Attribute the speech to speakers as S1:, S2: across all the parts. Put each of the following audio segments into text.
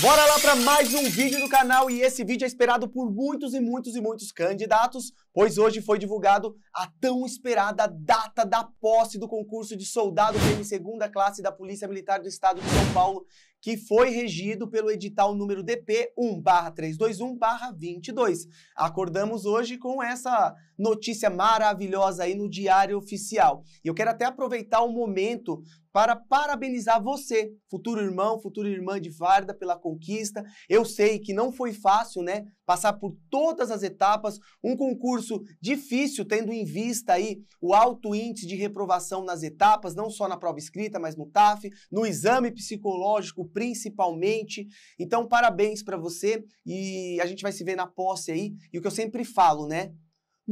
S1: Bora lá para mais um vídeo do canal e esse vídeo é esperado por muitos e muitos e muitos candidatos pois hoje foi divulgado a tão esperada data da posse do concurso de soldado PM é segunda classe da Polícia Militar do Estado de São Paulo, que foi regido pelo edital número DP 1/321/22. Acordamos hoje com essa notícia maravilhosa aí no Diário Oficial. E eu quero até aproveitar o momento para parabenizar você, futuro irmão, futura irmã de farda, pela conquista. Eu sei que não foi fácil, né? Passar por todas as etapas, um concurso curso difícil, tendo em vista aí o alto índice de reprovação nas etapas, não só na prova escrita, mas no TAF, no exame psicológico principalmente. Então, parabéns para você e a gente vai se ver na posse aí. E o que eu sempre falo, né?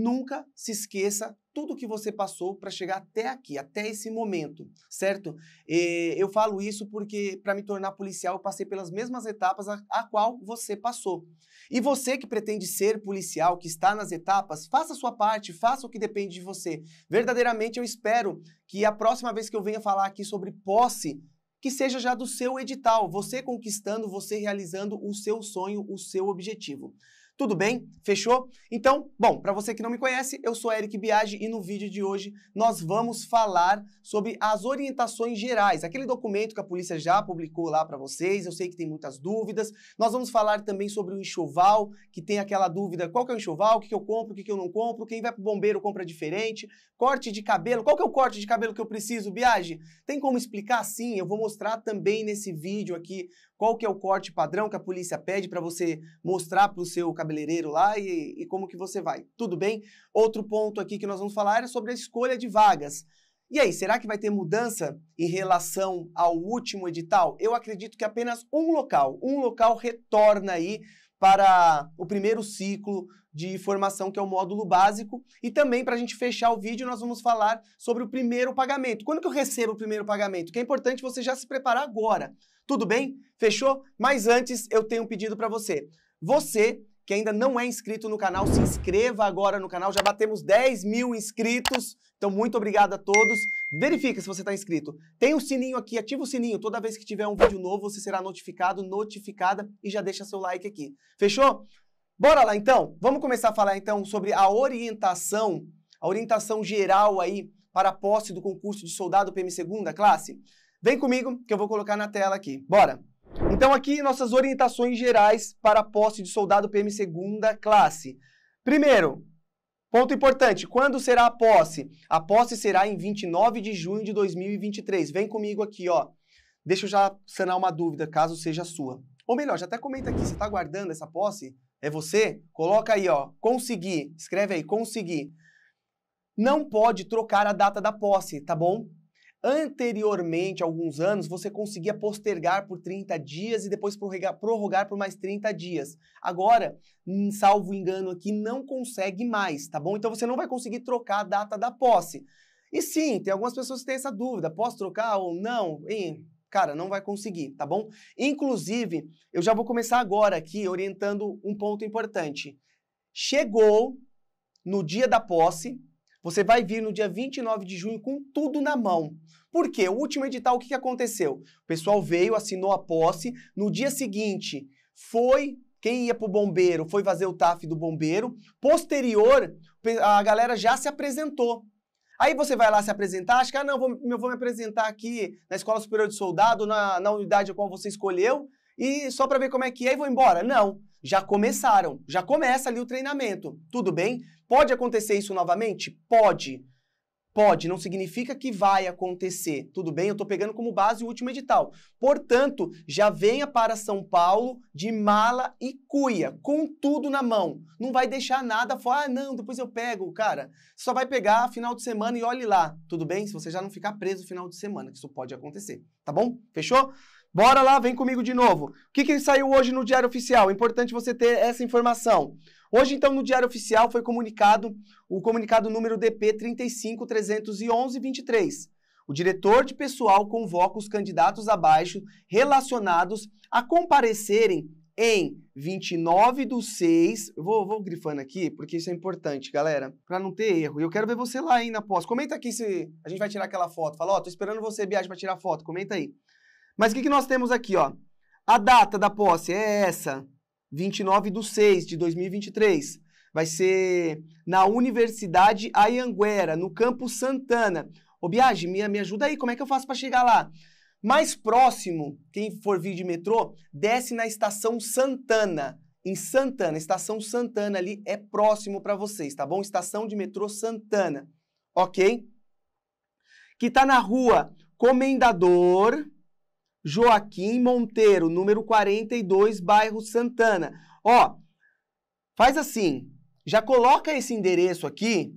S1: Nunca se esqueça tudo que você passou para chegar até aqui, até esse momento, certo? E eu falo isso porque para me tornar policial eu passei pelas mesmas etapas a, a, qual você passou. E você que pretende ser policial, que está nas etapas, faça a sua parte, faça o que depende de você. Verdadeiramente eu espero que a próxima vez que eu venha falar aqui sobre posse, que seja já do seu edital, você conquistando, você realizando o seu sonho, o seu objetivo. Tudo bem? Fechou? Então, bom, para você que não me conhece, eu sou Eric Biagi e no vídeo de hoje nós vamos falar sobre as orientações gerais, aquele documento que a polícia já publicou lá para vocês. Eu sei que tem muitas dúvidas. Nós vamos falar também sobre o enxoval, que tem aquela dúvida, qual que é o enxoval, o que, que eu compro, o que, que eu não compro, quem vai para o bombeiro compra diferente, corte de cabelo, qual que é o corte de cabelo que eu preciso, Biagi? Tem como explicar? Sim, eu vou mostrar também nesse vídeo aqui qual que é o corte padrão que a polícia pede para você mostrar para o seu cabeleireiro lá e, e como que você vai? Tudo bem? Outro ponto aqui que nós vamos falar é sobre a escolha de vagas. E aí, será que vai ter mudança em relação ao último edital? Eu acredito que apenas um local, um local retorna aí para o primeiro ciclo de formação, que é o módulo básico. E também, para a gente fechar o vídeo, nós vamos falar sobre o primeiro pagamento. Quando que eu recebo o primeiro pagamento? Que é importante você já se preparar agora. Tudo bem? Fechou? Mas antes, eu tenho um pedido para você. Você que ainda não é inscrito no canal, se inscreva agora no canal. Já batemos 10 mil inscritos. Então, muito obrigado a todos. Verifica se você está inscrito. Tem o um sininho aqui, ativa o sininho. Toda vez que tiver um vídeo novo, você será notificado, notificada e já deixa seu like aqui. Fechou? Bora lá então, vamos começar a falar então sobre a orientação, a orientação geral aí para a posse do concurso de soldado PM segunda classe? Vem comigo que eu vou colocar na tela aqui, bora! Então aqui nossas orientações gerais para a posse de soldado PM segunda classe. Primeiro, Ponto importante, quando será a posse? A posse será em 29 de junho de 2023. Vem comigo aqui, ó. Deixa eu já sanar uma dúvida, caso seja sua. Ou melhor, já até comenta aqui, você está aguardando essa posse? É você? Coloca aí, ó, consegui. Escreve aí, consegui. Não pode trocar a data da posse, tá bom? Anteriormente, alguns anos, você conseguia postergar por 30 dias e depois prorrogar, por mais 30 dias. Agora, hum, salvo engano aqui, não consegue mais, tá bom? Então você não vai conseguir trocar a data da posse. E sim, tem algumas pessoas que têm essa dúvida: posso trocar ou não? E Cara, não vai conseguir, tá bom? Inclusive, eu já vou começar agora aqui orientando um ponto importante. Chegou no dia da posse, você vai vir no dia 29 de junho com tudo na mão. Por quê? O último edital, o que aconteceu? O pessoal veio, assinou a posse, no dia seguinte foi quem ia para o bombeiro foi fazer o TAF do bombeiro. Posterior, a galera já se apresentou. Aí você vai lá se apresentar, acha que, ah, não, vou, eu vou me apresentar aqui na Escola Superior de Soldado, na, na unidade a qual você escolheu, e só para ver como é que é e vou embora. Não, já começaram, já começa ali o treinamento. Tudo bem? Pode acontecer isso novamente? Pode. Pode, não significa que vai acontecer. Tudo bem? Eu estou pegando como base o último edital. Portanto, já venha para São Paulo de mala e cuia, com tudo na mão. Não vai deixar nada fora, ah, não, depois eu pego, cara. Só vai pegar final de semana e olhe lá. Tudo bem? Se você já não ficar preso final de semana, que isso pode acontecer. Tá bom? Fechou? Bora lá, vem comigo de novo. O que, que saiu hoje no Diário Oficial? É importante você ter essa informação. Hoje, então, no Diário Oficial foi comunicado o comunicado número DP 35311-23. O diretor de pessoal convoca os candidatos abaixo relacionados a comparecerem em 29 do 6. Vou, vou grifando aqui, porque isso é importante, galera, para não ter erro. E eu quero ver você lá ainda após. Comenta aqui se a gente vai tirar aquela foto. Fala, ó, oh, tô esperando você, Biagem, para tirar foto. Comenta aí. Mas o que, que nós temos aqui, ó? A data da posse é essa. 29 de 6 de 2023. Vai ser na Universidade Ayanguera, no Campo Santana. Ô, Biagi, me, me ajuda aí, como é que eu faço para chegar lá? Mais próximo, quem for vir de metrô, desce na Estação Santana. Em Santana, Estação Santana ali é próximo para vocês, tá bom? Estação de metrô Santana, ok? Que tá na rua Comendador Joaquim Monteiro, número 42, bairro Santana. Ó, faz assim, já coloca esse endereço aqui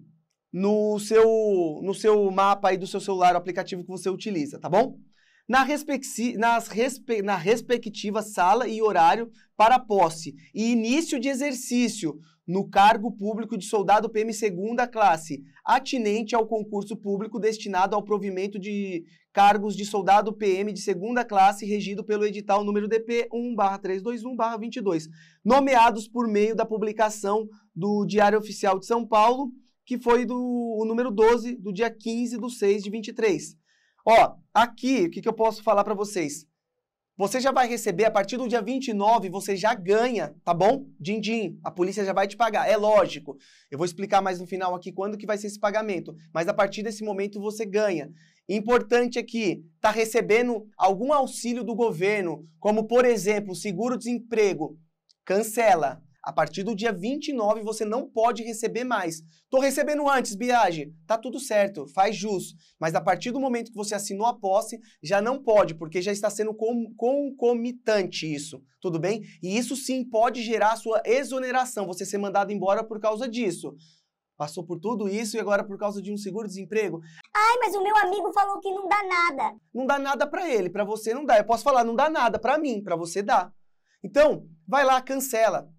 S1: no seu, no seu mapa aí do seu celular, o aplicativo que você utiliza, tá bom? Na, respecti nas respe na respectiva sala e horário para posse e início de exercício no cargo público de soldado PM segunda classe, atinente ao concurso público destinado ao provimento de cargos de soldado PM de segunda classe regido pelo edital número DP 1/321/22, nomeados por meio da publicação do Diário Oficial de São Paulo, que foi do o número 12 do dia 15 do 6 de 23. Ó, aqui, o que, que eu posso falar para vocês? Você já vai receber a partir do dia 29, você já ganha, tá bom? Dindim, a polícia já vai te pagar, é lógico. Eu vou explicar mais no final aqui quando que vai ser esse pagamento, mas a partir desse momento você ganha. Importante aqui, é tá recebendo algum auxílio do governo, como por exemplo, seguro-desemprego, cancela a partir do dia 29 você não pode receber mais. Tô recebendo antes, Biage. Tá tudo certo, faz jus. Mas a partir do momento que você assinou a posse, já não pode, porque já está sendo concomitante isso, tudo bem? E isso sim pode gerar sua exoneração, você ser mandado embora por causa disso passou por tudo isso e agora por causa de um seguro-desemprego. Ai, mas o meu amigo falou que não dá nada. Não dá nada para ele, para você não dá. Eu posso falar, não dá nada para mim, para você dá. Então, vai lá, cancela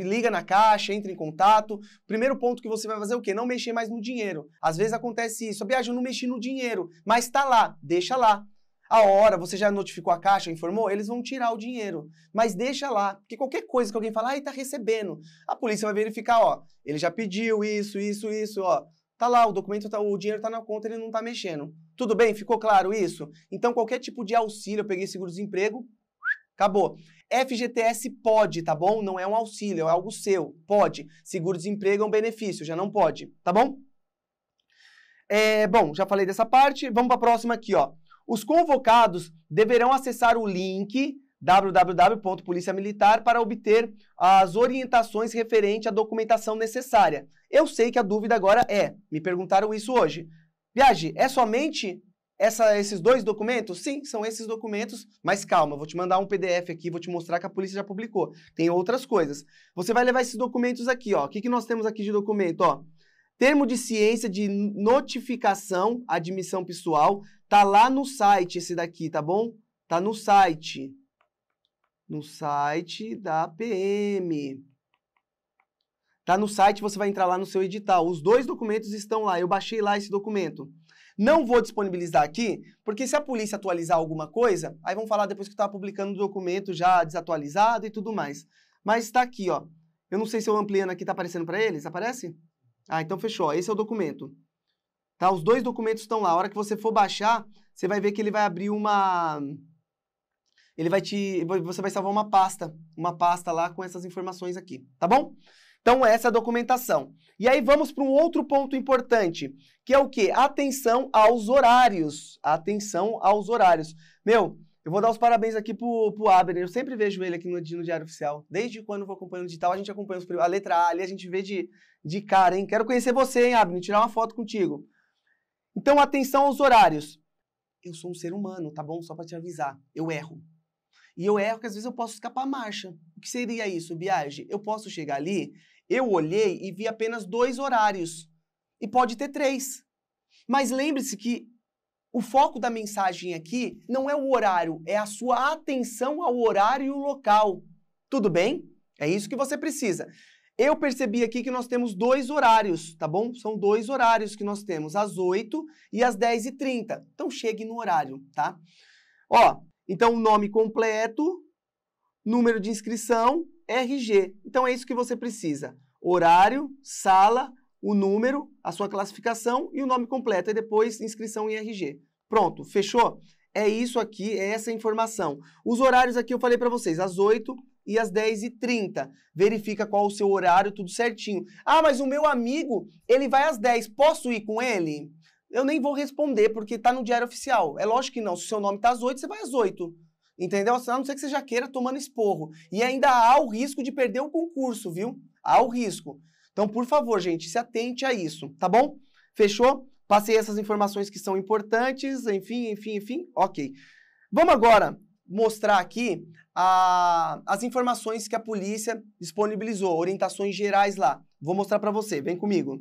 S1: liga na caixa, entra em contato. Primeiro ponto que você vai fazer é o quê? Não mexer mais no dinheiro. Às vezes acontece isso. Biagem, ah, eu não mexi no dinheiro, mas está lá, deixa lá. A hora, você já notificou a caixa, informou? Eles vão tirar o dinheiro. Mas deixa lá. Porque qualquer coisa que alguém falar, aí tá recebendo. A polícia vai verificar, ó. Ele já pediu isso, isso, isso, ó. Tá lá, o documento, tá, o dinheiro tá na conta, ele não tá mexendo. Tudo bem? Ficou claro isso? Então, qualquer tipo de auxílio, eu peguei seguro-desemprego, Acabou. FGTS pode, tá bom? Não é um auxílio, é algo seu. Pode. Seguro-desemprego é um benefício, já não pode, tá bom? É, bom, já falei dessa parte. Vamos para a próxima aqui, ó. Os convocados deverão acessar o link www.policiamilitar para obter as orientações referente à documentação necessária. Eu sei que a dúvida agora é, me perguntaram isso hoje. Viagem, é somente essa, esses dois documentos? Sim, são esses documentos, mas calma, vou te mandar um PDF aqui, vou te mostrar que a polícia já publicou. Tem outras coisas. Você vai levar esses documentos aqui, ó. O que, que nós temos aqui de documento, ó? Termo de ciência de notificação, admissão pessoal, tá lá no site esse daqui, tá bom? Tá no site. No site da PM. Tá no site, você vai entrar lá no seu edital. Os dois documentos estão lá. Eu baixei lá esse documento. Não vou disponibilizar aqui, porque se a polícia atualizar alguma coisa, aí vão falar depois que está publicando o documento já desatualizado e tudo mais. Mas está aqui, ó. Eu não sei se eu ampliando aqui está aparecendo para eles. Aparece? Ah, então fechou. Esse é o documento. Tá? Os dois documentos estão lá. A hora que você for baixar, você vai ver que ele vai abrir uma... Ele vai te... Você vai salvar uma pasta. Uma pasta lá com essas informações aqui. Tá bom? Então, essa é a documentação. E aí vamos para um outro ponto importante, que é o quê? Atenção aos horários. Atenção aos horários. Meu, eu vou dar os parabéns aqui pro, pro Abner. Eu sempre vejo ele aqui no, no Diário Oficial. Desde quando eu vou acompanhando o digital, a gente acompanha os, a letra A ali, a gente vê de, de cara, hein? Quero conhecer você, hein, Abner? Tirar uma foto contigo. Então, atenção aos horários. Eu sou um ser humano, tá bom? Só para te avisar. Eu erro. E eu erro que às vezes eu posso escapar a marcha. O que seria isso, viagem? Eu posso chegar ali eu olhei e vi apenas dois horários. E pode ter três. Mas lembre-se que o foco da mensagem aqui não é o horário, é a sua atenção ao horário e o local. Tudo bem? É isso que você precisa. Eu percebi aqui que nós temos dois horários, tá bom? São dois horários que nós temos, às 8 e às 10h30. Então chegue no horário, tá? Ó, então o nome completo, número de inscrição, RG. Então é isso que você precisa: horário, sala, o número, a sua classificação e o nome completo. E depois inscrição em RG. Pronto, fechou? É isso aqui, é essa informação. Os horários aqui eu falei para vocês, às 8 e às 10h30. Verifica qual o seu horário, tudo certinho. Ah, mas o meu amigo, ele vai às 10, posso ir com ele? Eu nem vou responder, porque tá no diário oficial. É lógico que não, se o seu nome tá às 8, você vai às 8. Entendeu? A não ser que você já queira tomando esporro. E ainda há o risco de perder o concurso, viu? Há o risco. Então, por favor, gente, se atente a isso, tá bom? Fechou? Passei essas informações que são importantes, enfim, enfim, enfim. Ok. Vamos agora mostrar aqui a, as informações que a polícia disponibilizou, orientações gerais lá. Vou mostrar para você, vem comigo.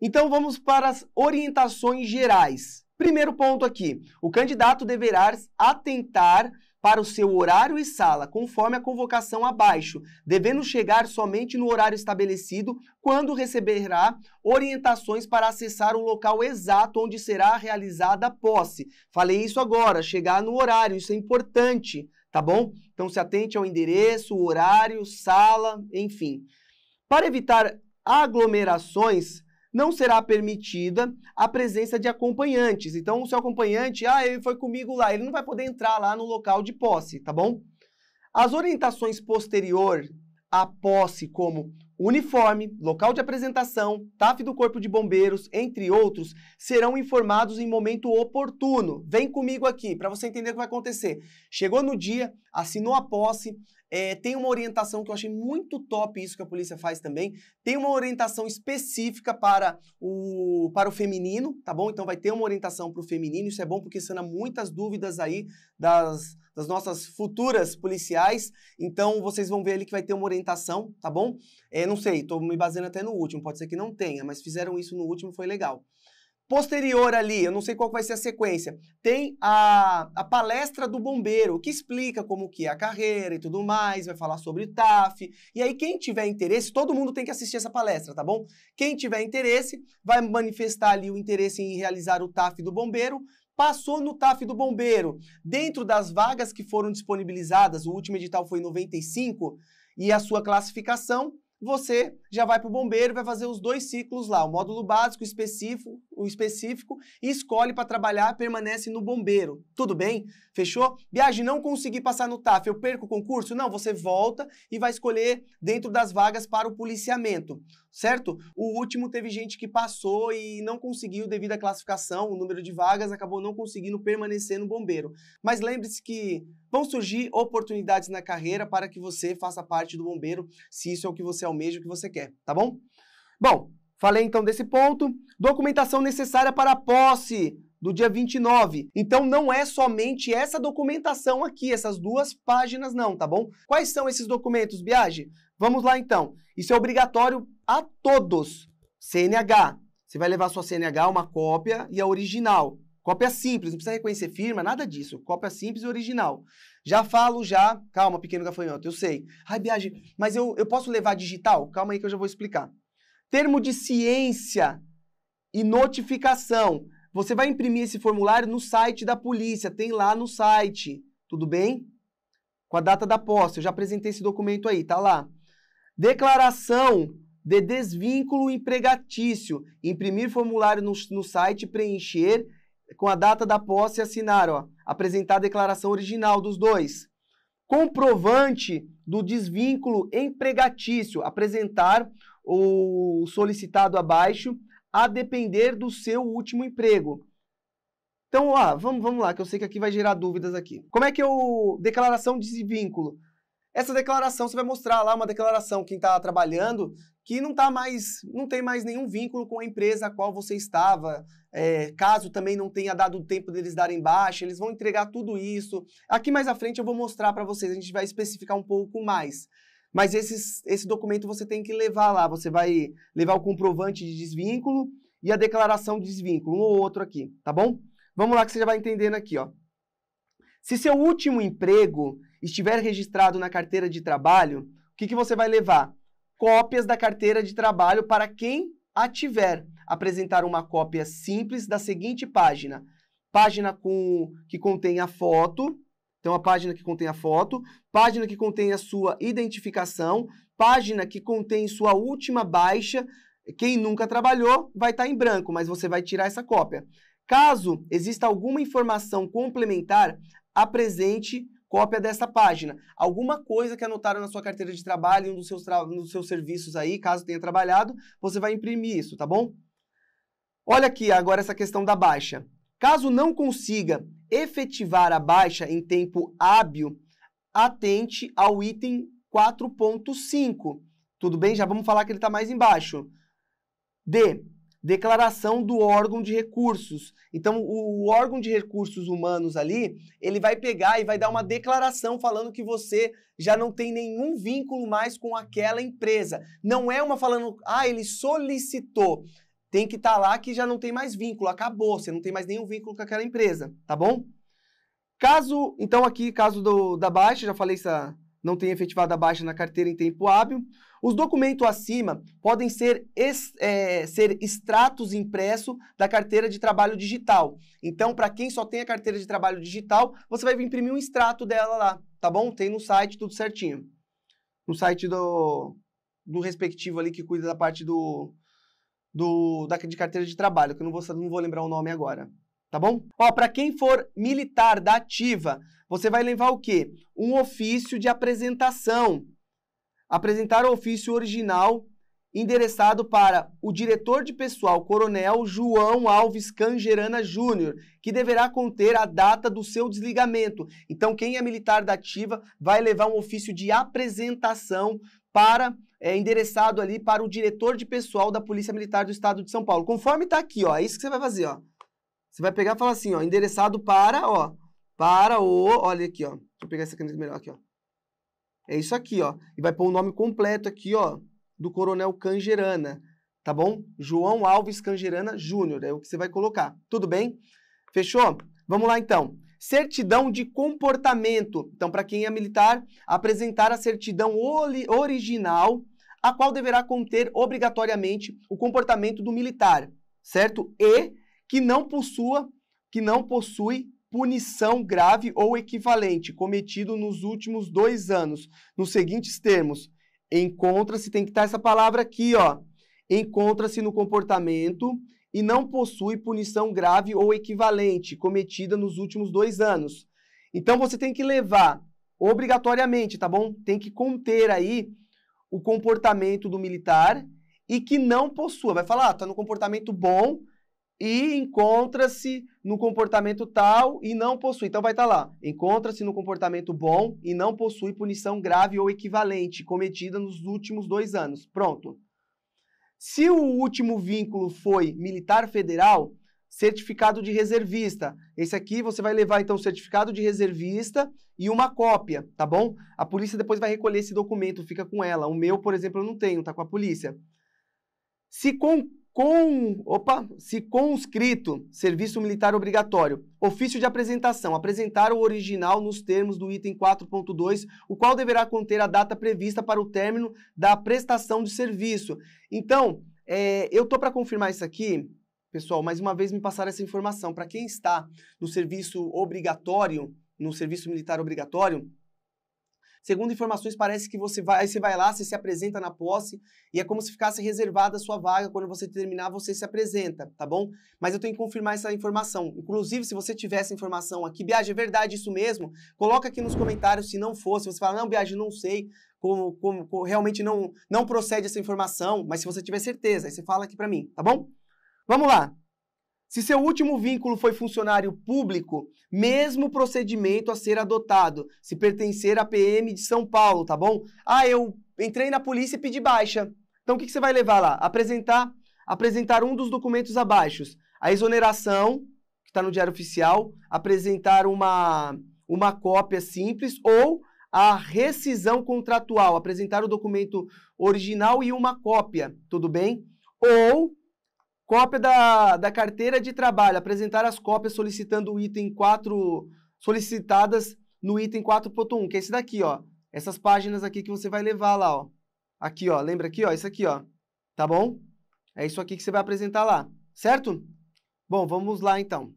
S1: Então vamos para as orientações gerais. Primeiro ponto aqui: o candidato deverá atentar para o seu horário e sala, conforme a convocação abaixo, devendo chegar somente no horário estabelecido, quando receberá orientações para acessar o local exato onde será realizada a posse. Falei isso agora, chegar no horário, isso é importante, tá bom? Então se atente ao endereço, horário, sala, enfim. Para evitar aglomerações, não será permitida a presença de acompanhantes. Então, o seu acompanhante, ah, ele foi comigo lá, ele não vai poder entrar lá no local de posse, tá bom? As orientações posterior à posse, como uniforme, local de apresentação, TAF do Corpo de Bombeiros, entre outros, serão informados em momento oportuno. Vem comigo aqui para você entender o que vai acontecer. Chegou no dia, assinou a posse, é, tem uma orientação que eu achei muito top isso que a polícia faz também. Tem uma orientação específica para o, para o feminino, tá bom? Então vai ter uma orientação para o feminino. Isso é bom porque sana muitas dúvidas aí das, das nossas futuras policiais. Então vocês vão ver ali que vai ter uma orientação, tá bom? É, não sei, estou me baseando até no último, pode ser que não tenha, mas fizeram isso no último, foi legal. Posterior ali, eu não sei qual vai ser a sequência, tem a, a palestra do bombeiro, que explica como que é a carreira e tudo mais, vai falar sobre o TAF. E aí quem tiver interesse, todo mundo tem que assistir essa palestra, tá bom? Quem tiver interesse, vai manifestar ali o interesse em realizar o TAF do bombeiro, passou no TAF do bombeiro. Dentro das vagas que foram disponibilizadas, o último edital foi em 95, e a sua classificação, você já vai para o bombeiro, vai fazer os dois ciclos lá, o módulo básico específico, o específico, e escolhe para trabalhar, permanece no bombeiro. Tudo bem? Fechou? Viagem, não consegui passar no TAF, eu perco o concurso? Não, você volta e vai escolher dentro das vagas para o policiamento certo? O último teve gente que passou e não conseguiu devido à classificação, o número de vagas acabou não conseguindo permanecer no bombeiro. Mas lembre-se que vão surgir oportunidades na carreira para que você faça parte do bombeiro, se isso é o que você almeja, o que você quer, tá bom? Bom, falei então desse ponto. Documentação necessária para a posse do dia 29. Então não é somente essa documentação aqui, essas duas páginas não, tá bom? Quais são esses documentos, Biage? Vamos lá então. Isso é obrigatório a todos. CNH. Você vai levar sua CNH, uma cópia e a original. Cópia simples, não precisa reconhecer firma, nada disso. Cópia simples e original. Já falo já. Calma, pequeno gafanhoto, eu sei. Ai, Biagi, mas eu, eu posso levar digital? Calma aí que eu já vou explicar. Termo de ciência e notificação. Você vai imprimir esse formulário no site da polícia, tem lá no site. Tudo bem? Com a data da posse, eu já apresentei esse documento aí, tá lá. Declaração de desvínculo empregatício. Imprimir formulário no, no site, preencher com a data da posse e assinar, ó. Apresentar a declaração original dos dois. Comprovante do desvínculo empregatício. Apresentar o solicitado abaixo, a depender do seu último emprego. Então, ó, vamos, vamos lá, que eu sei que aqui vai gerar dúvidas aqui. Como é que é o Declaração de desvínculo. Essa declaração, você vai mostrar lá uma declaração, quem está trabalhando, que não tá mais, não tem mais nenhum vínculo com a empresa a qual você estava. É, caso também não tenha dado tempo deles darem baixa, eles vão entregar tudo isso. Aqui mais à frente eu vou mostrar para vocês, a gente vai especificar um pouco mais. Mas esses, esse documento você tem que levar lá, você vai levar o comprovante de desvínculo e a declaração de desvínculo, um ou outro aqui, tá bom? Vamos lá que você já vai entendendo aqui, ó. Se seu último emprego estiver registrado na carteira de trabalho, o que, que você vai levar? cópias da carteira de trabalho para quem a tiver. Apresentar uma cópia simples da seguinte página: página com, que contém a foto, então a página que contém a foto, página que contém a sua identificação, página que contém sua última baixa. Quem nunca trabalhou vai estar tá em branco, mas você vai tirar essa cópia. Caso exista alguma informação complementar, apresente cópia desta página. Alguma coisa que anotaram na sua carteira de trabalho, um dos seus, nos seus serviços aí, caso tenha trabalhado, você vai imprimir isso, tá bom? Olha aqui agora essa questão da baixa. Caso não consiga efetivar a baixa em tempo hábil, atente ao item 4.5. Tudo bem? Já vamos falar que ele está mais embaixo. D declaração do órgão de recursos. Então, o órgão de recursos humanos ali, ele vai pegar e vai dar uma declaração falando que você já não tem nenhum vínculo mais com aquela empresa. Não é uma falando, ah, ele solicitou. Tem que estar tá lá que já não tem mais vínculo, acabou, você não tem mais nenhum vínculo com aquela empresa, tá bom? Caso, então aqui, caso do, da baixa, já falei não tem efetivado a baixa na carteira em tempo hábil. Os documentos acima podem ser, é, ser extratos impressos da carteira de trabalho digital. Então, para quem só tem a carteira de trabalho digital, você vai imprimir um extrato dela lá, tá bom? Tem no site, tudo certinho. No site do, do respectivo ali que cuida da parte do, do da, de carteira de trabalho, que eu não vou, não vou lembrar o nome agora tá bom? Ó, para quem for militar da ativa, você vai levar o quê? Um ofício de apresentação apresentar o ofício original endereçado para o diretor de pessoal, Coronel João Alves Cangerana Júnior, que deverá conter a data do seu desligamento. Então, quem é militar da ativa vai levar um ofício de apresentação para é, endereçado ali para o diretor de pessoal da Polícia Militar do Estado de São Paulo. Conforme está aqui, ó, é isso que você vai fazer, ó. Você vai pegar e falar assim, ó, endereçado para, ó, para o, olha aqui, ó. Deixa eu pegar essa caneta melhor aqui, ó é isso aqui, ó. E vai pôr o nome completo aqui, ó, do Coronel Cangerana, tá bom? João Alves Cangerana Júnior, é o que você vai colocar. Tudo bem? Fechou? Vamos lá então. Certidão de comportamento. Então, para quem é militar, apresentar a certidão original, a qual deverá conter obrigatoriamente o comportamento do militar, certo? E que não possua, que não possui punição grave ou equivalente cometido nos últimos dois anos, nos seguintes termos. Encontra-se, tem que estar essa palavra aqui, ó. Encontra-se no comportamento e não possui punição grave ou equivalente cometida nos últimos dois anos. Então você tem que levar obrigatoriamente, tá bom? Tem que conter aí o comportamento do militar e que não possua. Vai falar, ah, tá no comportamento bom, e encontra-se no comportamento tal e não possui. Então vai estar tá lá. Encontra-se no comportamento bom e não possui punição grave ou equivalente cometida nos últimos dois anos. Pronto. Se o último vínculo foi militar federal, certificado de reservista. Esse aqui você vai levar então o certificado de reservista e uma cópia, tá bom? A polícia depois vai recolher esse documento, fica com ela. O meu, por exemplo, eu não tenho, tá com a polícia. Se com com, opa, se conscrito, serviço militar obrigatório. Ofício de apresentação, apresentar o original nos termos do item 4.2, o qual deverá conter a data prevista para o término da prestação de serviço. Então, é, eu tô para confirmar isso aqui, pessoal, mais uma vez me passaram essa informação. Para quem está no serviço obrigatório, no serviço militar obrigatório, Segundo informações, parece que você vai, você vai lá, você se apresenta na posse e é como se ficasse reservada a sua vaga. Quando você terminar, você se apresenta, tá bom? Mas eu tenho que confirmar essa informação. Inclusive, se você tiver essa informação aqui, Biage, é verdade isso mesmo? Coloca aqui nos comentários se não for, se você fala, não, Biage, não sei, como, como, como, realmente não, não procede essa informação, mas se você tiver certeza, aí você fala aqui para mim, tá bom? Vamos lá! Se seu último vínculo foi funcionário público, mesmo procedimento a ser adotado, se pertencer à PM de São Paulo, tá bom? Ah, eu entrei na polícia e pedi baixa. Então o que, que você vai levar lá? Apresentar, apresentar um dos documentos abaixo. A exoneração, que está no diário oficial, apresentar uma, uma cópia simples ou a rescisão contratual, apresentar o documento original e uma cópia, tudo bem? Ou Cópia da, da carteira de trabalho. Apresentar as cópias solicitando o item 4, solicitadas no item 4.1, que é esse daqui, ó. Essas páginas aqui que você vai levar lá, ó. Aqui, ó. Lembra aqui, ó? Isso aqui, ó. Tá bom? É isso aqui que você vai apresentar lá, certo? Bom, vamos lá então.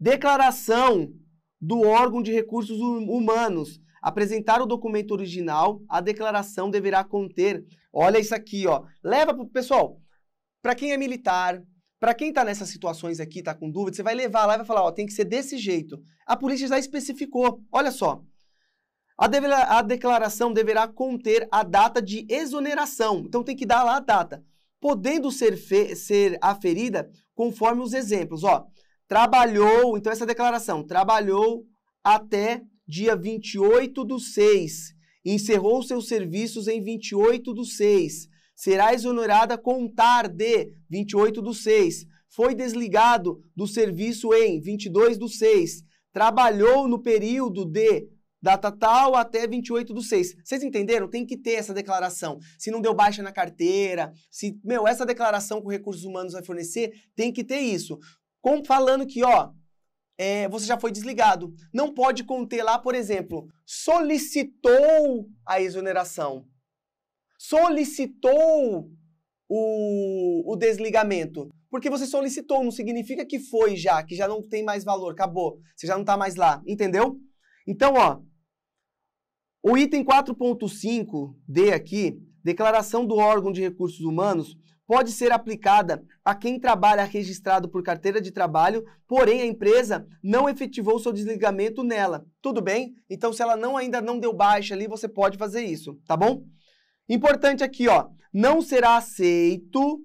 S1: Declaração do órgão de recursos humanos. Apresentar o documento original, a declaração deverá conter. Olha isso aqui, ó. Leva pro pessoal para quem é militar, para quem está nessas situações aqui, está com dúvida, você vai levar lá e vai falar, ó, tem que ser desse jeito. A polícia já especificou. Olha só. A, a declaração deverá conter a data de exoneração. Então tem que dar lá a data. Podendo ser, fe, ser aferida conforme os exemplos. Ó, trabalhou, então essa declaração, trabalhou até dia 28 do 6. Encerrou seus serviços em 28 do 6 será exonerada com tarde, 28 do 6. Foi desligado do serviço em 22 do 6. Trabalhou no período de data tal até 28 do 6. Vocês entenderam? Tem que ter essa declaração. Se não deu baixa na carteira, se, meu, essa declaração que o Recursos Humanos vai fornecer, tem que ter isso. Com, falando que, ó, é, você já foi desligado. Não pode conter lá, por exemplo, solicitou a exoneração solicitou o, o desligamento. Porque você solicitou, não significa que foi já, que já não tem mais valor, acabou, você já não está mais lá, entendeu? Então, ó, o item 4.5D aqui, declaração do órgão de recursos humanos, pode ser aplicada a quem trabalha registrado por carteira de trabalho, porém a empresa não efetivou seu desligamento nela. Tudo bem? Então, se ela não ainda não deu baixa ali, você pode fazer isso, tá bom? Importante aqui, ó, não será aceito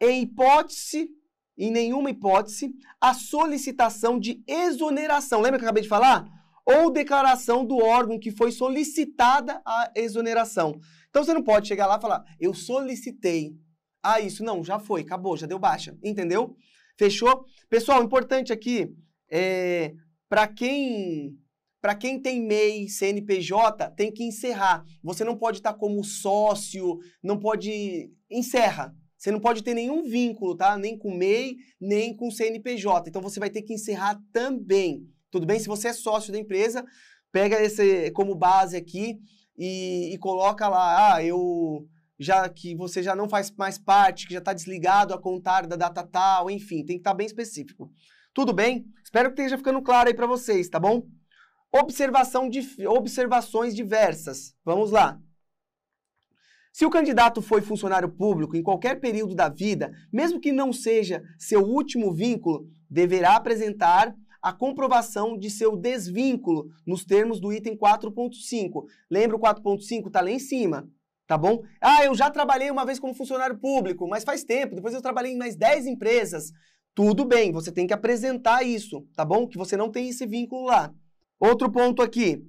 S1: em hipótese, em nenhuma hipótese, a solicitação de exoneração. Lembra que eu acabei de falar? Ou declaração do órgão que foi solicitada a exoneração. Então você não pode chegar lá e falar, eu solicitei. Ah, isso não, já foi, acabou, já deu baixa. Entendeu? Fechou? Pessoal, importante aqui, é, eh, para quem para quem tem MEI, CNPJ, tem que encerrar. Você não pode estar tá como sócio, não pode. Encerra. Você não pode ter nenhum vínculo, tá? Nem com MEI, nem com CNPJ. Então você vai ter que encerrar também. Tudo bem? Se você é sócio da empresa, pega esse como base aqui e, e coloca lá, ah, eu já que você já não faz mais parte, que já está desligado a contar da data tal, enfim, tem que estar tá bem específico. Tudo bem? Espero que esteja ficando claro aí para vocês, tá bom? Observação de, observações diversas. Vamos lá. Se o candidato foi funcionário público em qualquer período da vida, mesmo que não seja seu último vínculo, deverá apresentar a comprovação de seu desvínculo nos termos do item 4.5. Lembra o 4.5? Está lá em cima, tá bom? Ah, eu já trabalhei uma vez como funcionário público, mas faz tempo, depois eu trabalhei em mais 10 empresas. Tudo bem, você tem que apresentar isso, tá bom? Que você não tem esse vínculo lá. Outro ponto aqui.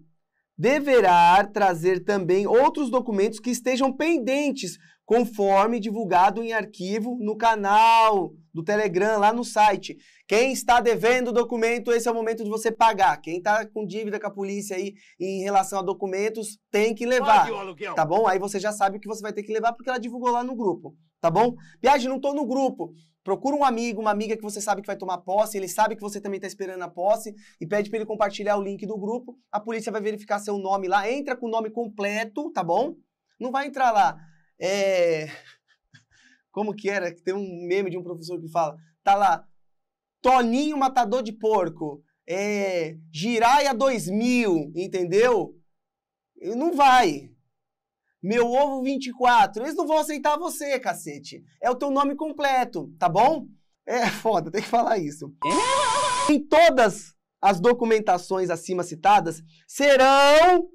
S1: Deverá trazer também outros documentos que estejam pendentes, conforme divulgado em arquivo no canal do Telegram, lá no site. Quem está devendo documento, esse é o momento de você pagar. Quem está com dívida com a polícia aí em relação a documentos, tem que levar. Tá bom? Aí você já sabe o que você vai ter que levar porque ela divulgou lá no grupo. Tá bom? Piagem, não estou no grupo. Procura um amigo, uma amiga que você sabe que vai tomar posse, ele sabe que você também está esperando a posse e pede para ele compartilhar o link do grupo. A polícia vai verificar seu nome lá. Entra com o nome completo, tá bom? Não vai entrar lá. É... Como que era? Tem um meme de um professor que fala: tá lá, Toninho Matador de Porco, é... Giraia 2000, entendeu? Não vai. Meu ovo 24. Eles não vão aceitar você, cacete. É o teu nome completo, tá bom? É foda, tem que falar isso. É? Em todas as documentações acima citadas serão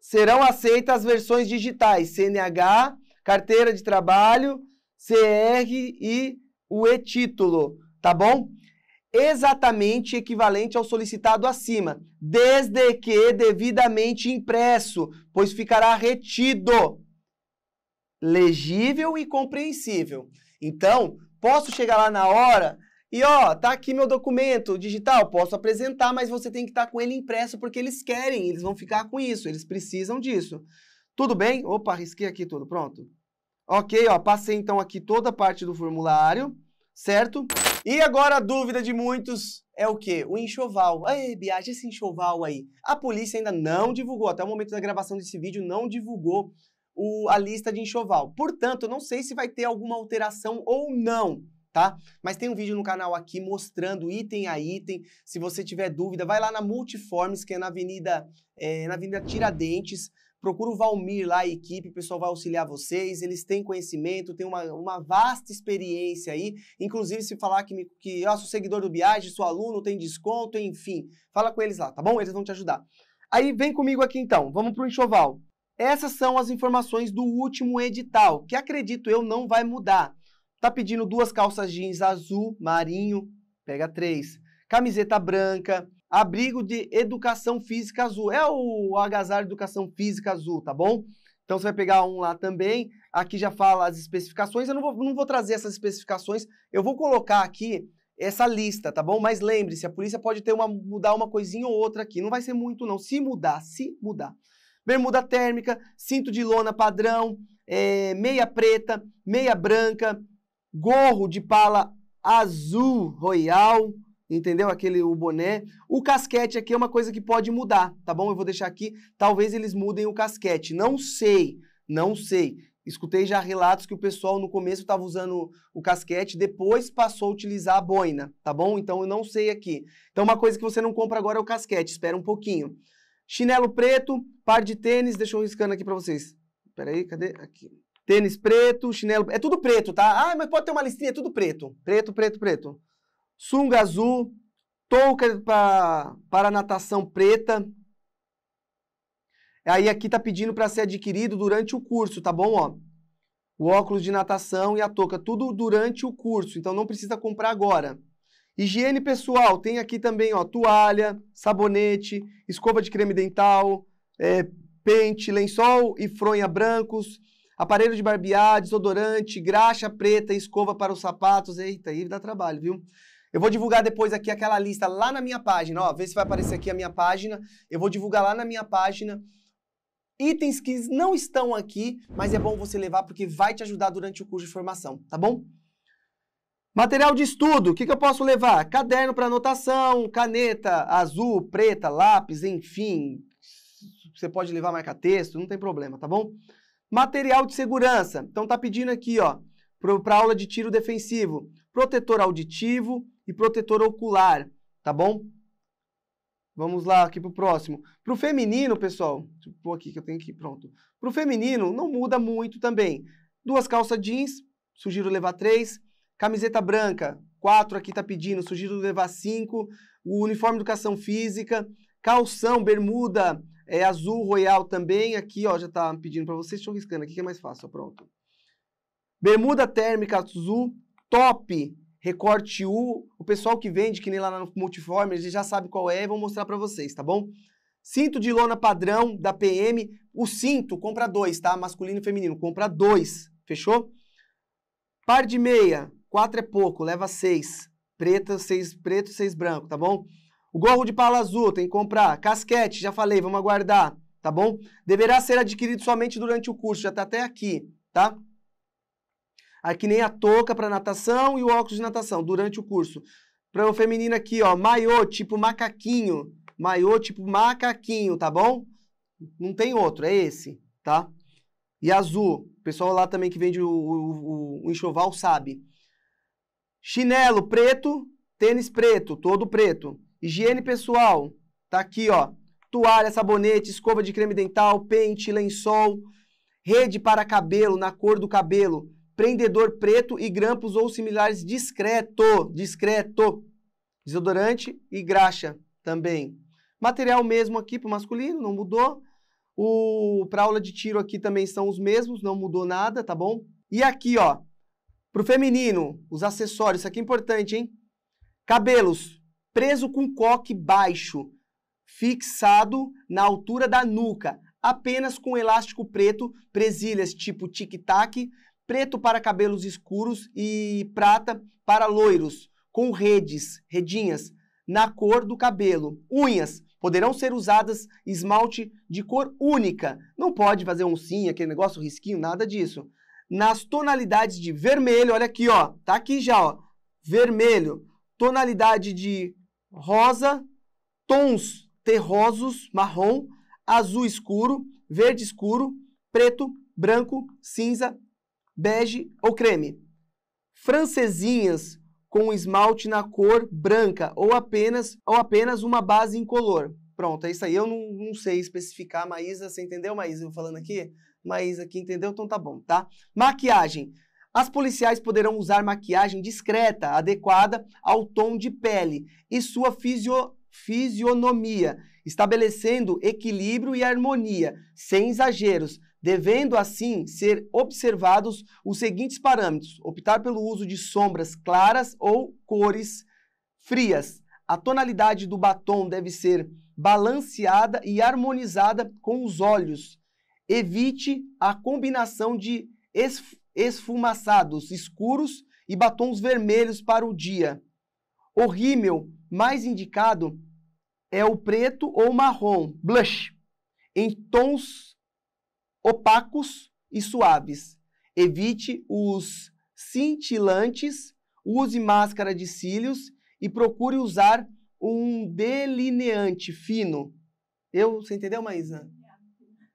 S1: serão aceitas as versões digitais CNH, carteira de trabalho, CR e o e-título, tá bom? exatamente equivalente ao solicitado acima, desde que devidamente impresso, pois ficará retido, legível e compreensível. Então, posso chegar lá na hora e ó, tá aqui meu documento digital, posso apresentar, mas você tem que estar tá com ele impresso porque eles querem, eles vão ficar com isso, eles precisam disso. Tudo bem? Opa, risquei aqui tudo, pronto. Ok, ó, passei então aqui toda a parte do formulário, certo? E agora a dúvida de muitos é o quê? O enxoval. Ei, Biage, esse enxoval aí. A polícia ainda não divulgou, até o momento da gravação desse vídeo, não divulgou o, a lista de enxoval. Portanto, eu não sei se vai ter alguma alteração ou não. Tá? Mas tem um vídeo no canal aqui mostrando item a item. Se você tiver dúvida, vai lá na Multiformes, que é na Avenida, é, na Avenida Tiradentes procura o Valmir lá, a equipe, o pessoal vai auxiliar vocês, eles têm conhecimento, têm uma, uma vasta experiência aí, inclusive se falar que, me, que sou seguidor do Biage, sou aluno, tem desconto, enfim, fala com eles lá, tá bom? Eles vão te ajudar. Aí vem comigo aqui então, vamos para o enxoval. Essas são as informações do último edital, que acredito eu não vai mudar. Tá pedindo duas calças jeans azul marinho, pega três. Camiseta branca, abrigo de educação física azul. É o agasalho educação física azul, tá bom? Então você vai pegar um lá também. Aqui já fala as especificações. Eu não vou, não vou trazer essas especificações. Eu vou colocar aqui essa lista, tá bom? Mas lembre-se, a polícia pode ter uma mudar uma coisinha ou outra aqui. Não vai ser muito, não. Se mudar, se mudar. Bermuda térmica, cinto de lona padrão, é, meia preta, meia branca, gorro de pala azul royal, entendeu? Aquele o boné. O casquete aqui é uma coisa que pode mudar, tá bom? Eu vou deixar aqui, talvez eles mudem o casquete. Não sei, não sei. Escutei já relatos que o pessoal no começo estava usando o casquete, depois passou a utilizar a boina, tá bom? Então eu não sei aqui. Então uma coisa que você não compra agora é o casquete, espera um pouquinho. Chinelo preto, par de tênis, deixa eu riscando aqui para vocês. Peraí, cadê? Aqui. Tênis preto, chinelo. É tudo preto, tá? Ah, mas pode ter uma listinha, é tudo preto. Preto, preto, preto sunga azul, touca para natação preta. Aí aqui tá pedindo para ser adquirido durante o curso, tá bom? Ó, o óculos de natação e a touca, tudo durante o curso, então não precisa comprar agora. Higiene pessoal, tem aqui também ó, toalha, sabonete, escova de creme dental, é, pente, lençol e fronha brancos, aparelho de barbear, desodorante, graxa preta, escova para os sapatos. Eita, aí dá trabalho, viu? Eu vou divulgar depois aqui aquela lista lá na minha página, ó, vê se vai aparecer aqui a minha página. Eu vou divulgar lá na minha página itens que não estão aqui, mas é bom você levar porque vai te ajudar durante o curso de formação, tá bom? Material de estudo, o que, que eu posso levar? Caderno para anotação, caneta azul, preta, lápis, enfim. Você pode levar marca-texto, não tem problema, tá bom? Material de segurança. Então tá pedindo aqui, ó, para aula de tiro defensivo, protetor auditivo, e protetor ocular, tá bom? Vamos lá aqui pro próximo. Pro feminino, pessoal, deixa eu pôr aqui que eu tenho aqui, pronto. Pro feminino, não muda muito também. Duas calças jeans, sugiro levar três. Camiseta branca, quatro aqui tá pedindo, sugiro levar cinco. O uniforme de educação física, calção, bermuda é, azul royal também. Aqui, ó, já tá pedindo para vocês. Deixa eu riscando aqui que é mais fácil, ó, pronto. Bermuda térmica azul, top recorte U. O pessoal que vende, que nem lá no Multiformer, eles já sabe qual é, vou mostrar para vocês, tá bom? Cinto de lona padrão da PM. O cinto, compra dois, tá? Masculino e feminino, compra dois, fechou? Par de meia, quatro é pouco, leva seis. Preta, seis preto, seis branco, tá bom? O gorro de pala azul, tem que comprar. Casquete, já falei, vamos aguardar, tá bom? Deverá ser adquirido somente durante o curso, já tá até aqui, tá? É que nem a touca para natação e o óculos de natação durante o curso. Para o feminino aqui, ó, maiô tipo macaquinho. Maiô tipo macaquinho, tá bom? Não tem outro, é esse, tá? E azul. O pessoal lá também que vende o, o, o enxoval sabe. Chinelo preto, tênis preto, todo preto. Higiene pessoal, tá aqui, ó. Toalha, sabonete, escova de creme dental, pente, lençol, rede para cabelo, na cor do cabelo prendedor preto e grampos ou similares discreto, discreto, desodorante e graxa também. Material mesmo aqui para o masculino, não mudou. O para aula de tiro aqui também são os mesmos, não mudou nada, tá bom? E aqui, ó, para o feminino, os acessórios, isso aqui é importante, hein? Cabelos, preso com coque baixo, fixado na altura da nuca, apenas com elástico preto, presilhas tipo tic-tac, preto para cabelos escuros e prata para loiros, com redes, redinhas, na cor do cabelo. Unhas poderão ser usadas esmalte de cor única. Não pode fazer oncinha, aquele negócio risquinho, nada disso. Nas tonalidades de vermelho, olha aqui, ó, tá aqui já, ó. Vermelho, tonalidade de rosa, tons terrosos, marrom, azul escuro, verde escuro, preto, branco, cinza bege ou creme. Francesinhas com esmalte na cor branca ou apenas, ou apenas uma base incolor. Pronto, é isso aí. Eu não, não sei especificar, Maísa. Você entendeu, Maísa, eu falando aqui? Maísa aqui entendeu, então tá bom, tá? Maquiagem. As policiais poderão usar maquiagem discreta, adequada ao tom de pele e sua fisio, fisionomia, estabelecendo equilíbrio e harmonia, sem exageros, devendo assim ser observados os seguintes parâmetros: optar pelo uso de sombras claras ou cores frias. A tonalidade do batom deve ser balanceada e harmonizada com os olhos. Evite a combinação de esfumaçados escuros e batons vermelhos para o dia. O rímel mais indicado é o preto ou marrom, blush, em tons opacos e suaves. Evite os cintilantes, use máscara de cílios e procure usar um delineante fino. Eu, você entendeu, Maísa?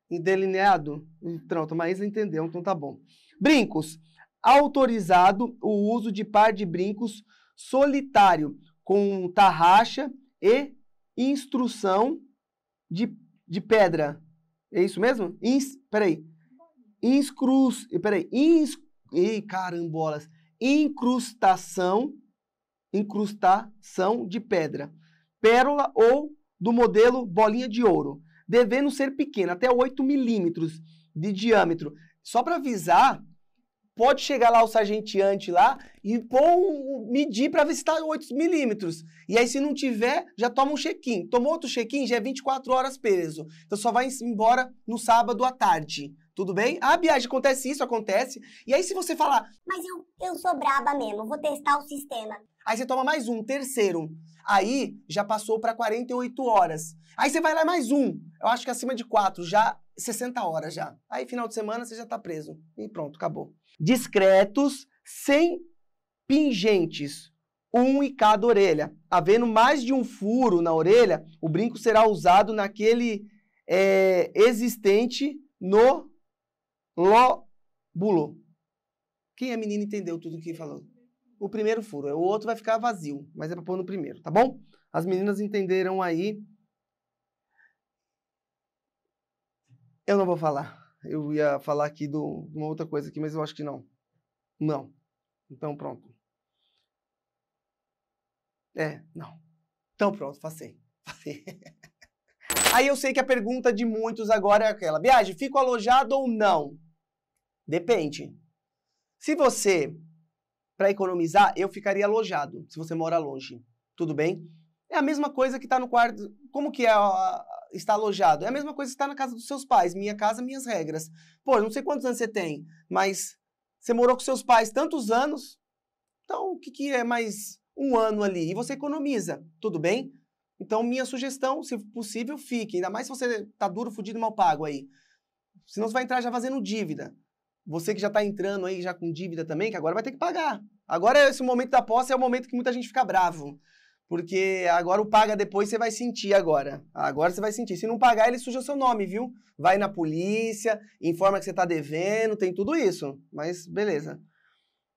S1: Delineado? Pronto, Maísa entendeu, então tá bom. Brincos. Autorizado o uso de par de brincos solitário com tarraxa e instrução de, de pedra. É isso mesmo? Ins, peraí. Inscruz, peraí. Ins, ei, carambolas. Incrustação, incrustação de pedra. Pérola ou do modelo bolinha de ouro. Devendo ser pequena, até 8 milímetros de diâmetro. Só para avisar, pode chegar lá o sargenteante lá e pôr medir para ver se está 8 milímetros. E aí, se não tiver, já toma um check-in. Tomou outro check-in, já é 24 horas preso. Então só vai embora no sábado à tarde. Tudo bem? Ah, Biage, acontece isso, acontece. E aí, se você falar, mas eu, eu sou braba mesmo, vou testar o sistema. Aí você toma mais um, terceiro. Aí já passou para 48 horas. Aí você vai lá mais um. Eu acho que acima de quatro, já 60 horas já. Aí final de semana você já tá preso. E pronto, acabou discretos, sem pingentes, um em cada orelha. Havendo mais de um furo na orelha, o brinco será usado naquele é, existente no lóbulo. Quem é menino entendeu tudo o que falou. O primeiro furo, o outro vai ficar vazio, mas é para pôr no primeiro, tá bom? As meninas entenderam aí. Eu não vou falar eu ia falar aqui de uma outra coisa aqui, mas eu acho que não. Não. Então, pronto. É, não. Então, pronto, passei. Passei. Aí eu sei que a pergunta de muitos agora é aquela: Biage, fico alojado ou não? Depende. Se você, para economizar, eu ficaria alojado, se você mora longe. Tudo bem? É a mesma coisa que está no quarto. Como que é a, está alojado. É a mesma coisa que estar na casa dos seus pais. Minha casa, minhas regras. Pô, não sei quantos anos você tem, mas você morou com seus pais tantos anos. Então, o que, que é mais um ano ali? E você economiza, tudo bem? Então, minha sugestão, se possível, fique. Ainda mais se você tá duro, fudido, mal pago aí. Senão você vai entrar já fazendo dívida. Você que já está entrando aí já com dívida também, que agora vai ter que pagar. Agora, é esse momento da posse é o momento que muita gente fica bravo. Porque agora o paga depois você vai sentir agora. Agora você vai sentir. Se não pagar, ele suja seu nome, viu? Vai na polícia, informa que você está devendo, tem tudo isso. Mas beleza.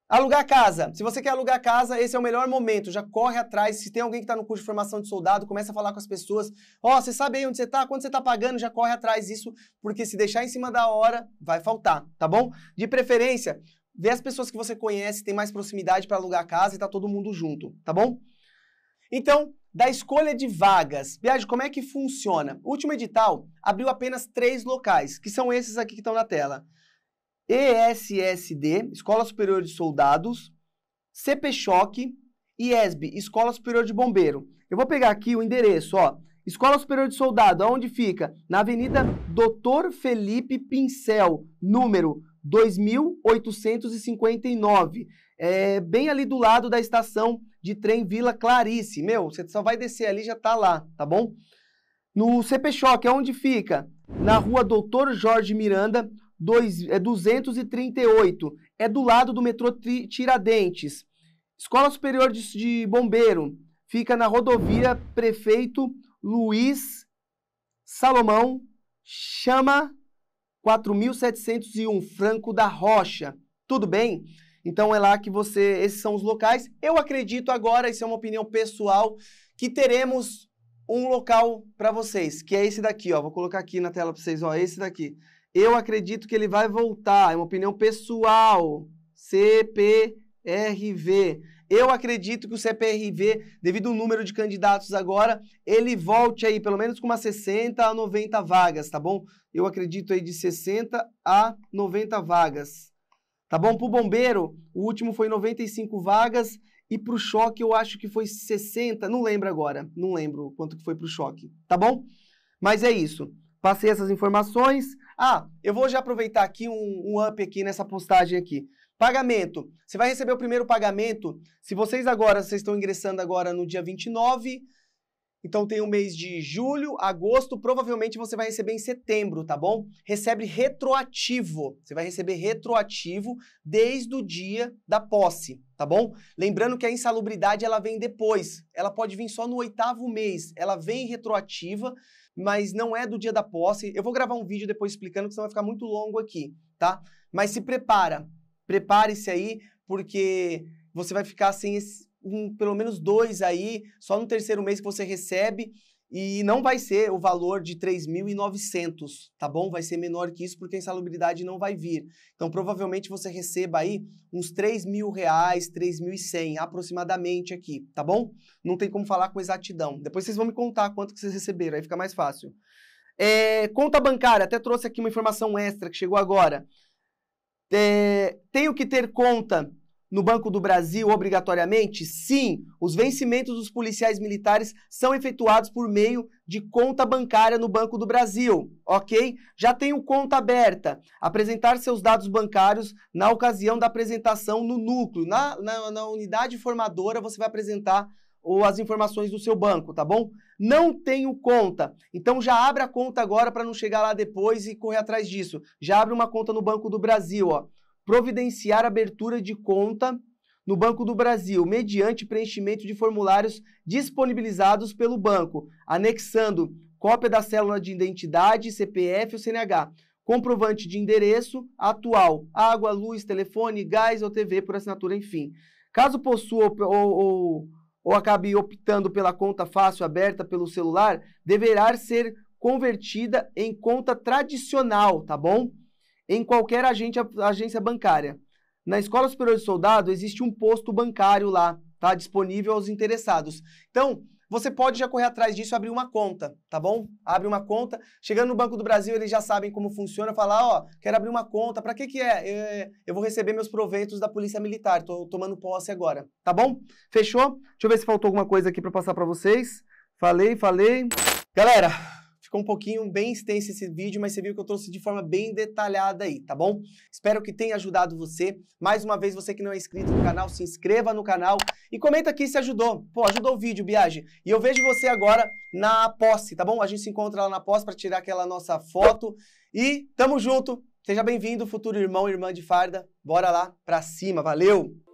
S1: Alugar casa. Se você quer alugar casa, esse é o melhor momento. Já corre atrás. Se tem alguém que está no curso de formação de soldado, começa a falar com as pessoas. Ó, oh, você sabe aí onde você está? Quando você está pagando, já corre atrás disso, porque se deixar em cima da hora, vai faltar, tá bom? De preferência, vê as pessoas que você conhece, tem mais proximidade para alugar casa e tá todo mundo junto, tá bom? Então, da escolha de vagas. Biagio, como é que funciona? O último edital abriu apenas três locais, que são esses aqui que estão na tela. ESSD, Escola Superior de Soldados, CP Choque e ESB, Escola Superior de Bombeiro. Eu vou pegar aqui o endereço, ó. Escola Superior de Soldado, aonde fica? Na Avenida Doutor Felipe Pincel, número 2859 é, bem ali do lado da estação de trem Vila Clarice. Meu, você só vai descer ali já tá lá, tá bom? No CP Choque, é onde fica? Na rua Doutor Jorge Miranda, dois, é 238. É do lado do metrô Tri Tiradentes. Escola Superior de, de Bombeiro fica na rodovia Prefeito Luiz Salomão Chama 4701 Franco da Rocha. Tudo bem? Então é lá que você. Esses são os locais. Eu acredito agora, isso é uma opinião pessoal, que teremos um local para vocês, que é esse daqui, ó. Vou colocar aqui na tela para vocês, ó, esse daqui. Eu acredito que ele vai voltar, é uma opinião pessoal. CPRV. Eu acredito que o CPRV, devido ao número de candidatos agora, ele volte aí pelo menos com umas 60 a 90 vagas, tá bom? Eu acredito aí de 60 a 90 vagas. Tá bom? Para o bombeiro, o último foi 95 vagas e para o choque eu acho que foi 60, não lembro agora, não lembro quanto que foi para o choque, tá bom? Mas é isso, passei essas informações. Ah, eu vou já aproveitar aqui um, um up aqui nessa postagem aqui. Pagamento, você vai receber o primeiro pagamento, se vocês agora, vocês estão ingressando agora no dia 29, então tem o mês de julho, agosto, provavelmente você vai receber em setembro, tá bom? Recebe retroativo. Você vai receber retroativo desde o dia da posse, tá bom? Lembrando que a insalubridade ela vem depois. Ela pode vir só no oitavo mês. Ela vem retroativa, mas não é do dia da posse. Eu vou gravar um vídeo depois explicando, porque senão vai ficar muito longo aqui, tá? Mas se prepara. Prepare-se aí, porque você vai ficar sem esse um, pelo menos dois aí, só no terceiro mês que você recebe. E não vai ser o valor de 3.900, tá bom? Vai ser menor que isso porque a insalubridade não vai vir. Então, provavelmente você receba aí uns 3 mil reais, 3.100 aproximadamente aqui, tá bom? Não tem como falar com exatidão. Depois vocês vão me contar quanto que vocês receberam, aí fica mais fácil. É, conta bancária, até trouxe aqui uma informação extra que chegou agora. É, tenho que ter conta no Banco do Brasil obrigatoriamente? Sim, os vencimentos dos policiais militares são efetuados por meio de conta bancária no Banco do Brasil, ok? Já tenho conta aberta. Apresentar seus dados bancários na ocasião da apresentação no núcleo. Na, na, na unidade formadora, você vai apresentar ou as informações do seu banco, tá bom? Não tenho conta. Então já abre a conta agora para não chegar lá depois e correr atrás disso. Já abre uma conta no Banco do Brasil, ó providenciar abertura de conta no Banco do Brasil, mediante preenchimento de formulários disponibilizados pelo banco, anexando cópia da célula de identidade, CPF ou CNH, comprovante de endereço atual, água, luz, telefone, gás ou TV por assinatura, enfim. Caso possua ou, ou, ou acabe optando pela conta fácil aberta pelo celular, deverá ser convertida em conta tradicional, tá bom? em qualquer agente, agência bancária. Na Escola Superior de Soldado existe um posto bancário lá, tá? Disponível aos interessados. Então, você pode já correr atrás disso e abrir uma conta, tá bom? Abre uma conta. Chegando no Banco do Brasil, eles já sabem como funciona. Falar, ó, quero abrir uma conta. Para que que é? Eu, eu vou receber meus proventos da Polícia Militar. Tô tomando posse agora, tá bom? Fechou? Deixa eu ver se faltou alguma coisa aqui para passar para vocês. Falei, falei. Galera, Ficou um pouquinho bem extenso esse vídeo, mas você viu que eu trouxe de forma bem detalhada aí, tá bom? Espero que tenha ajudado você. Mais uma vez, você que não é inscrito no canal, se inscreva no canal e comenta aqui se ajudou. Pô, ajudou o vídeo, Biage. E eu vejo você agora na posse, tá bom? A gente se encontra lá na posse para tirar aquela nossa foto. E tamo junto. Seja bem-vindo, futuro irmão e irmã de farda. Bora lá pra cima. Valeu!